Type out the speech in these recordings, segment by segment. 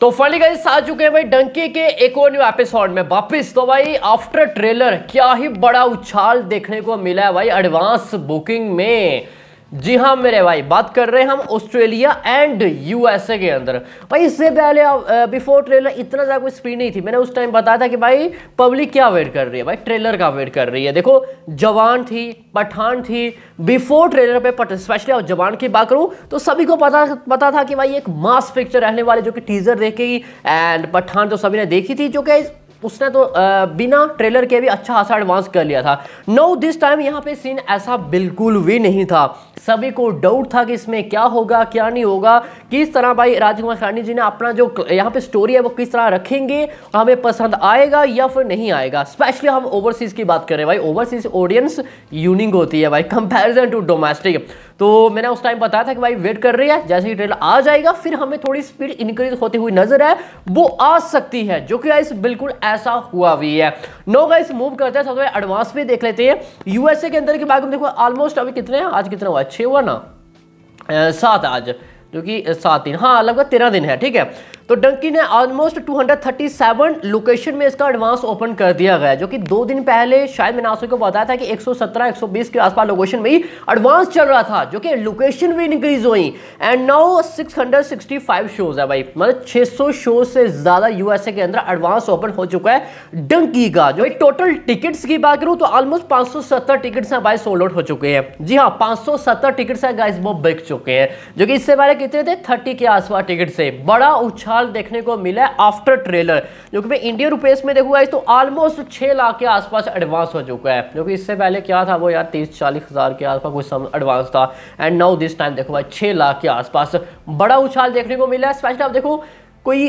तो finally guys आ चुके हैं भाई डंकी के एक और न्यू एपिसोड में वापस तो भाई आफ्टर ट्रेलर क्या ही बड़ा उछाल देखने को मिला है भाई एडवांस बुकिंग में जी हाँ मेरे भाई बात कर रहे हैं हम ऑस्ट्रेलिया एंड यूएसए के अंदर भाई इससे पहले बिफोर ट्रेलर इतना ज़्यादा कोई स्पीड नहीं थी मैंने उस टाइम बताया था कि भाई पब्लिक क्या वेट कर रही है भाई ट्रेलर का वेट कर रही है देखो जवान थी पठान थी बिफोर ट्रेलर पे स्पेशली जवान की बात करूँ तो सभी को पता पता था कि भाई एक मास पिक्चर रहने वाले जो कि टीजर देखेगी एंड पठान तो सभी ने देखी थी जो कि उसने तो बिना ट्रेलर के भी अच्छा खासा एडवांस कर लिया था नो दिस टाइम यहाँ पे सीन ऐसा बिल्कुल भी नहीं था सभी को डाउट था कि इसमें क्या होगा क्या नहीं होगा किस तरह भाई राजकुमार खानी जी ने अपना जो यहाँ पे स्टोरी है वो किस तरह रखेंगे हमें पसंद आएगा या फिर नहीं आएगा स्पेशली हम ओवरसीज़ की बात करें भाई ओवरसीज़ ऑडियंस यूनिंग होती है भाई कंपेरिजन टू डोमेस्टिक तो मैंने उस टाइम बताया था कि भाई वेट कर रही है जैसे ही ट्रेलर आ जाएगा फिर हमें थोड़ी स्पीड इंक्रीज होती हुई नजर आए वो आ सकती है जो कि गाइस बिल्कुल ऐसा हुआ भी है नो गाइस मूव करते हैं सबसे एडवांस भी देख लेते हैं यूएसए के अंदर के बात में देखो ऑलमोस्ट अभी कितने हैं आज कितना हुआ छे हुआ ना सात आज जो कि सात दिन हाँ लगभग तेरह दिन है ठीक है तो डंकी ने ऑलमोस्ट 237 लोकेशन में इसका एडवांस ओपन कर दिया गया जो कि दो दिन पहले शायद मैंने आप को बताया था कि 117 120 के आसपास लोकेशन में ही एडवांस चल रहा था जो कि लोकेशन भी इंक्रीज हुई एंड नाउ 665 शोज है भाई मतलब 600 शो से ज़्यादा यूएसए के अंदर एडवांस ओपन हो चुका है डंकी का जो टोटल टिकट्स की बात करूँ तो ऑलमोस्ट पाँच टिकट्स हैं भाई सोल्ड आउट हो चुके हैं जी हाँ पांच टिकट्स हैं गाइस वो बिक चुके हैं जो कि इससे पहले कितने थे थर्टी के आसपास टिकट से बड़ा उछाल साल देखने को मिला है आफ्टर ट्रेलर जो कि मैं इंडियन रुपेस में देखूंगा तो ऑलमोस्ट छः लाख के आसपास एडवांस हो चुका है जो कि इससे पहले क्या था वो यार तीस चालीस हज़ार के आसपास कुछ एडवांस था एंड नाउ दिस टाइम देखो भाई छः लाख के आसपास बड़ा उछाल देखने को मिला है स्पेशली आप देखो कोई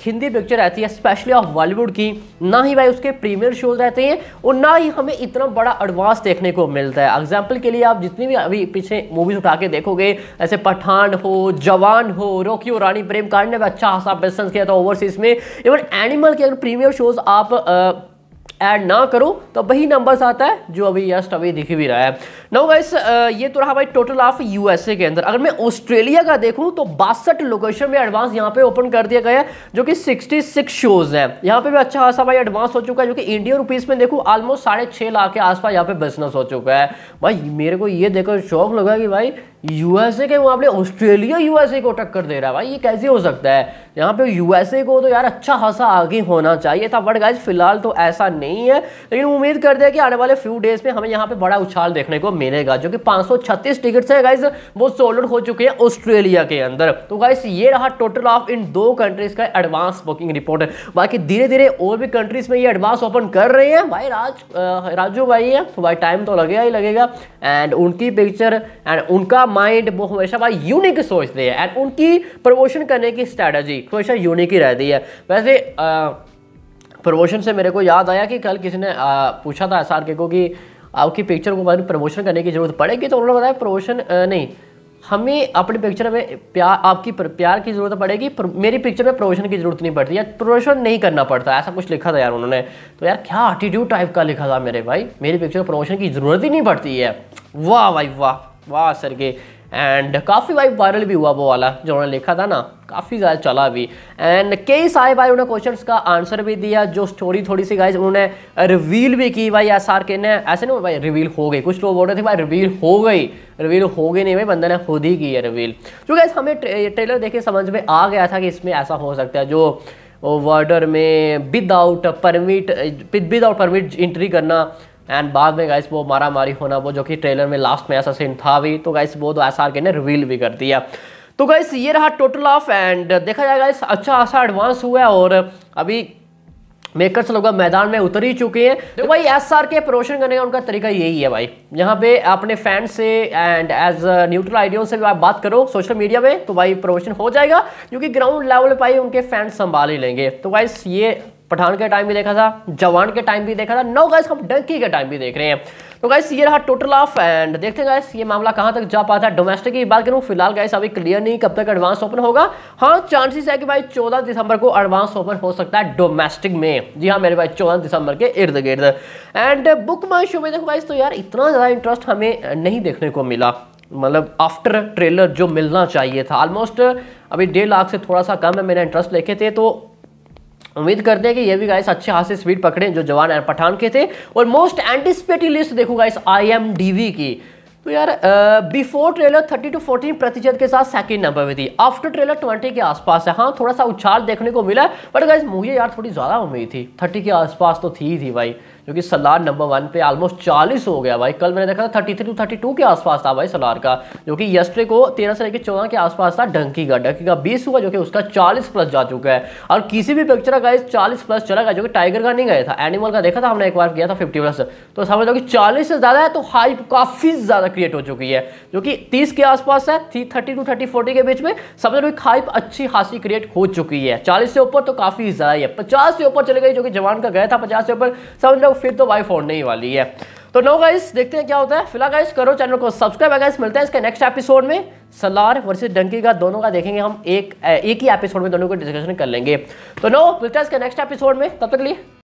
हिंदी पिक्चर आती है स्पेशली ऑफ बॉलीवुड की ना ही भाई उसके प्रीमियर शोज रहते हैं और ना ही हमें इतना बड़ा एडवांस देखने को मिलता है एग्जाम्पल के लिए आप जितनी भी अभी पीछे मूवीज़ उठा के देखोगे ऐसे पठान हो जवान हो रोकी और रानी प्रेम कांड ने भी अच्छा खासा बिजनेस किया था ओवरसीज़ में इवन एनिमल के अगर प्रीमियर शोज़ आप ऐड ना करो तो वही नंबर्स आता है जो अभी यस्ट अभी दिख भी रहा है नाउ गाइस ये तो रहा भाई टोटल ऑफ यूएसए के अंदर अगर मैं ऑस्ट्रेलिया का देखूँ तो बासठ लोकेशन में एडवांस यहाँ पे ओपन कर दिया गया है जो कि 66 शोज़ है यहाँ पे भी अच्छा खासा भाई एडवांस हो चुका है जो कि इंडियन रुपीज़ में देखूँ ऑलमोस्ट साढ़े छः लाख के आसपास यहाँ पे बिजनेस हो चुका है भाई मेरे को ये देखकर शौक लगा कि भाई यूएसए के पर ऑस्ट्रेलिया यूएसए को टक्कर दे रहा है भाई ये कैसे हो सकता है यहाँ पे यूएसए को तो यार अच्छा खासा आगे होना चाहिए था बट गाइज फिलहाल तो ऐसा नहीं है लेकिन उम्मीद करते हैं कि आने वाले फ्यू डेज में हमें यहाँ पे बड़ा उछाल देखने को मिलेगा जो कि 536 टिकट्स है गाइज वो सोल्ड हो चुके हैं ऑस्ट्रेलिया के अंदर तो गाइज ये रहा टोटल ऑफ इन दो कंट्रीज का एडवांस बुकिंग रिपोर्ट बाकी धीरे धीरे और भी कंट्रीज में ये एडवांस ओपन कर रहे हैं भाई राज राजू भाई है तो भाई टाइम तो लगेगा ही लगेगा एंड उनकी पिक्चर एंड उनका माइंड वो हमेशा भाई यूनिक सोचते हैं एंड उनकी प्रमोशन करने की स्ट्रैटेजी हमेशा यूनिक ही रहती है वैसे प्रमोशन से मेरे को याद आया कि कल किसी ने आ, पूछा था एस के को कि आपकी पिक्चर को भाई प्रमोशन करने की ज़रूरत पड़ेगी तो उन्होंने बताया प्रमोशन नहीं हमें अपनी पिक्चर में प्यार आपकी प्यार की ज़रूरत पड़ेगी मेरी पिक्चर में प्रमोशन की ज़रूरत नहीं पड़ती या प्रमोशन नहीं करना पड़ता ऐसा कुछ लिखा था यार उन्होंने तो यार क्या एटीट्यूड टाइप का लिखा था मेरे भाई मेरी पिक्चर में प्रमोशन की ज़रूरत ही नहीं पड़ती है वाह भाई वाह वाह सर के एंड काफ़ी भाई वायरल भी हुआ वो वाला जो उन्होंने लिखा था ना काफ़ी ज़्यादा चला भी एंड कई सारे भाई उन्होंने क्वेश्चन का आंसर भी दिया जो स्टोरी थोड़ी सी गाइज उन्होंने रिवील भी की भाई एस आर के ने ऐसे नहीं भाई रिवील हो गई कुछ लोग बोल रहे थे भाई रिवील हो गई रिवील हो गई नहीं भाई बंदा ने खुद ही की है रिवील जो गाइज हमें ट्रे, ट्रेलर देखे समझ में आ गया था कि इसमें ऐसा हो सकता है जो वर्डर में without permit without permit entry करना एंड बाद में गाइस वो मारा मारी होना वो जो कि ट्रेलर में लास्ट में ऐसा सीन था भी तो गाइस वो तो एस ने रिवील भी कर दिया तो गाइस ये रहा टोटल ऑफ एंड देखा जाए गाइस अच्छा ऐसा एडवांस हुआ है और अभी मेकर्स लोग मैदान में उतर ही चुके हैं तो भाई एस आर के प्रमोशन करने का उनका तरीका यही है भाई यहाँ पे अपने फैन से एंड एज न्यूट्रल आइडियो से भी आप बात करो सोशल मीडिया में तो भाई प्रमोशन हो जाएगा क्योंकि ग्राउंड लेवल पर ही उनके फैन संभाल ही लेंगे तो भाई ये पठान के टाइम भी देखा था जवान के टाइम भी देखा था नौ गाइस हम डंकी के टाइम भी देख रहे हैं तो गाइस ये रहा टोटल ऑफ एंड देखते हैं गाइस ये मामला कहां तक जा पाता है डोमेस्टिक की बात करूं फिलहाल गाइस अभी क्लियर नहीं कब तक एडवांस ओपन होगा हाँ चांसेस है कि भाई 14 दिसंबर को एडवांस ओपन हो सकता है डोमेस्टिक में जी हाँ मेरे भाई 14 दिसंबर के इर्द गिर्द एंड बुक माई शो में देखो गाइस तो यार इतना ज़्यादा इंटरेस्ट हमें नहीं देखने को मिला मतलब आफ्टर ट्रेलर जो मिलना चाहिए था ऑलमोस्ट अभी डेढ़ लाख से थोड़ा सा कम है मैंने इंटरेस्ट लेखे थे तो उम्मीद करते हैं कि ये भी गाइस अच्छे हाथ से स्पीड पकड़े जो जवान पठान के थे और मोस्ट एंटिसिपेटेड लिस्ट देखो गाइस आई की तो यार बिफोर ट्रेलर 30 टू 14 प्रतिशत के साथ सेकंड नंबर पे थी आफ्टर ट्रेलर 20 के आसपास है हाँ थोड़ा सा उछाल देखने को मिला बट गाइस मुझे यार थोड़ी ज़्यादा उम्मीद थी 30 के आसपास तो थी ही थी भाई जो कि सलार नंबर वन पे ऑलमोस्ट चालीस हो गया भाई कल मैंने देखा था thirty three two thirty two के आसपास था भाई सलार का जो कि यस्ट्रे को तेरह से लेकर चौदह के आसपास था डंकी का डंकी का बीस हुआ जो कि उसका चालीस प्लस जा चुका है और किसी भी पिक्चर का इस चालीस प्लस चला गया जो कि टाइगर का नहीं गया था एनिमल का देखा था हमने एक बार किया था फिफ्टी प्लस तो समझ लो कि चालीस से ज़्यादा है तो हाइप काफ़ी ज़्यादा क्रिएट हो चुकी है जो कि तीस के आसपास है थी थर्टी टू थर्टी फोर्टी के बीच में समझ लो कि हाइप अच्छी खासी क्रिएट हो चुकी है चालीस से ऊपर तो काफ़ी ज़्यादा है पचास से ऊपर चले गई जो कि जवान का गया था पचास से ऊपर समझ लो हो फिर तो वाइफ होने ही वाली है तो नो गाइस देखते हैं क्या होता है फिलहाल गाइस करो चैनल को सब्सक्राइब है गाइस मिलते हैं इसके नेक्स्ट एपिसोड में सलार वर्सेस डंकी का दोनों का देखेंगे हम एक एक ही एपिसोड में दोनों को डिस्कशन कर लेंगे तो नो मिलते हैं इसके नेक्स्ट एपिसोड में तब तक लिए